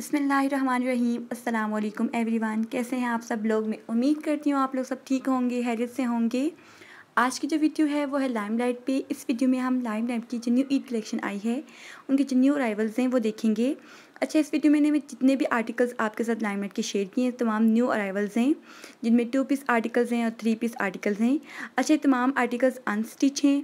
अस्सलाम वालेकुम एवरीवन कैसे हैं आप सब लोग मैं उम्मीद करती हूँ आप लोग सब ठीक होंगे हैरियत से होंगे आज की जो वीडियो है वो है लाइम लाइट पे इस वीडियो में हम लाइम लाइट की जो न्यू ईद कलेक्शन आई है उनकी जो न्यू अराइवल्स हैं वो देखेंगे अच्छा इस वीडियो में मैंने जितने भी आर्टिकल्स आपके साथ लाइम लाइट के शेयर किए हैं तमाम न्यू अराइवल्स हैं जिनमें टू पीस आर्टिकल्स हैं और थ्री पीस आर्टिकल्स हैं अच्छा ये तमाम आर्टिकल्स अनस्टिच हैं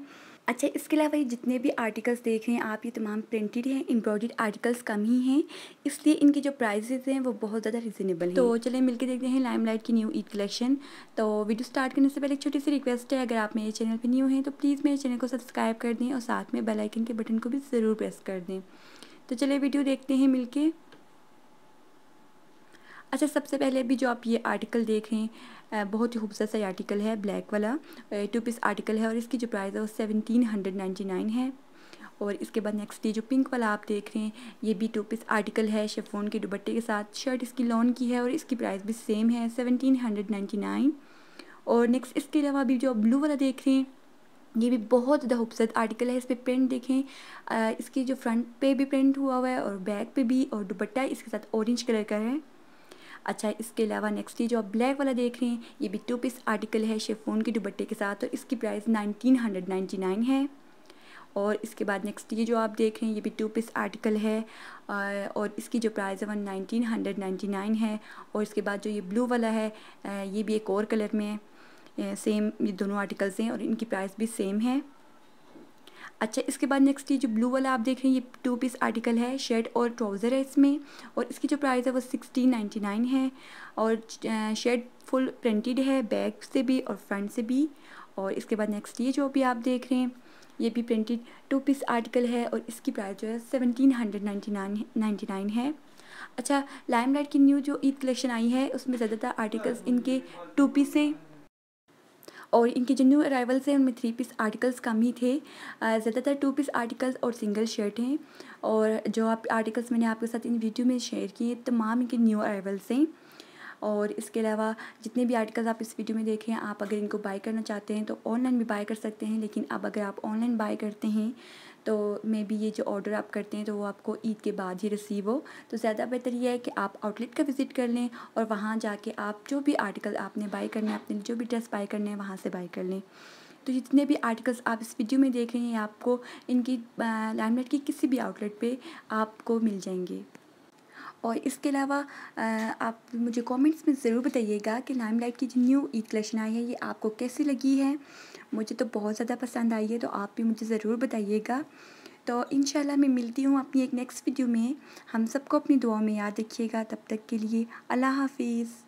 अच्छा इसके अलावा ये जितने भी आर्टिकल्स देख रहे हैं आप ये तमाम प्रिंटेड हैं एम्ब्रॉयड आर्टिकल्स कम ही हैं इसलिए इनके जो प्राइजेज हैं वो बहुत ज़्यादा रिजनेबल हैं तो चलिए मिलकर देखते हैं लाइमलाइट की न्यू ईद कलेक्शन तो वीडियो स्टार्ट करने से पहले एक छोटी सी रिक्वेस्ट है अगर आप मेरे चैनल पर न्यू हैं तो प्लीज़ मेरे चैनल को सब्सक्राइब कर दें और साथ में बेलाइकन के बटन को भी ज़रूर प्रेस कर दें तो चलिए वीडियो देखते हैं मिलकर अच्छा सबसे पहले अभी जो आप ये आर्टिकल देख रहे हैं बहुत ही खूबसूरत सा आर्टिकल है ब्लैक वाला टू पीस आर्टिकल है और इसकी जो प्राइस है वो सेवनटीन हंड्रेड नाइन्टी नाइन है और इसके बाद नेक्स्ट ये जो पिंक वाला आप देख रहे हैं ये भी टू पीस आर्टिकल है शेफोन के दुपट्टे के साथ शर्ट इसकी लॉन की है और इसकी प्राइस भी सेम है सेवनटीन हंड्रेड नाइन्टी नाइन और नेक्स्ट इसके अलावा अभी जो ब्लू वाला देख रहे हैं ये भी बहुत ज़्यादा खूबसूरत आर्टिकल है इस पर प्रिंट देखें इसके इसकी जो फ्रंट पे भी प्रिंट हुआ हुआ है और बैक पे भी और दुपट्टा इसके साथ ऑरेंज कलर का है अच्छा इसके अलावा नेक्स्ट ये जो आप ब्लैक वाला देख रहे हैं ये भी टू पीस आर्टिकल है शेफोन के दुबट्टे के साथ और तो इसकी price nineteen hundred ninety nine है और इसके बाद नेक्स्ट ये जो आप देख रहे हैं ये भी टू पीस आर्टिकल है और इसकी जो प्राइस है one nineteen hundred ninety nine है और इसके बाद जो ये ब्लू वाला है ये भी एक और कलर में है सेम ये दोनों आर्टिकल्स हैं और इनकी प्राइस भी सेम है अच्छा इसके बाद नेक्स्ट ये जो ब्लू वाला आप देख रहे हैं ये टू पीस आर्टिकल है शर्ट और ट्राउज़र है इसमें और इसकी जो प्राइस है वो सिक्सटीन नाइन्टी नाइन है और शर्ट फुल प्रिंटेड है बैक से भी और फ्रंट से भी और इसके बाद नेक्स्ट ये जो भी आप देख रहे हैं ये भी प्रिंटेड टू पीस आर्टिकल है और इसकी प्राइस जो है seventeen hundred ninety nine ninety nine है अच्छा लाइम की न्यू जो ईद कलेक्शन आई है उसमें ज़्यादातर आर्टिकल्स इनके टू पीस हैं और इनके जो न्यू अराइवल्स हैं उनमें थ्री पीस आर्टिकल्स कम ही थे ज़्यादातर टू पीस आर्टिकल्स और सिंगल शर्ट हैं और जो आप आर्टिकल्स मैंने आपके साथ इन वीडियो में शेयर किए तमाम इनके न्यू अराइवल्स हैं और इसके अलावा जितने भी आर्टिकल्स आप इस वीडियो में देखें आप अगर इनको बाय करना चाहते हैं तो ऑनलाइन भी बाय कर सकते हैं लेकिन अब अगर आप ऑनलाइन बाय करते हैं तो मे बी ये जो ऑर्डर आप करते हैं तो वो आपको ईद के बाद ही रिसीव हो तो ज़्यादा बेहतर ये है कि आप आउटलेट का विज़िट कर लें और वहाँ जाके आप जो भी आर्टिकल आपने बाई करना है आपने जो भी ड्रेस बाई करना है वहाँ से बाई कर लें तो जितने भी आर्टिकल्स आप इस वीडियो में देख रहे हैं आपको इनकी लाइमलाइट की किसी भी आउटलेट पे आपको मिल जाएंगे और इसके अलावा आप मुझे कमेंट्स में ज़रूर बताइएगा कि लाइमलाइट की जो न्यू ईद कलेक्शन आई है ये आपको कैसी लगी है मुझे तो बहुत ज़्यादा पसंद आई है तो आप भी मुझे ज़रूर बताइएगा तो इन मैं मिलती हूँ अपनी एक नेक्स्ट वीडियो में हम सबको अपनी दुआ में याद रखिएगा तब तक के लिए अल्लाह हाफिज़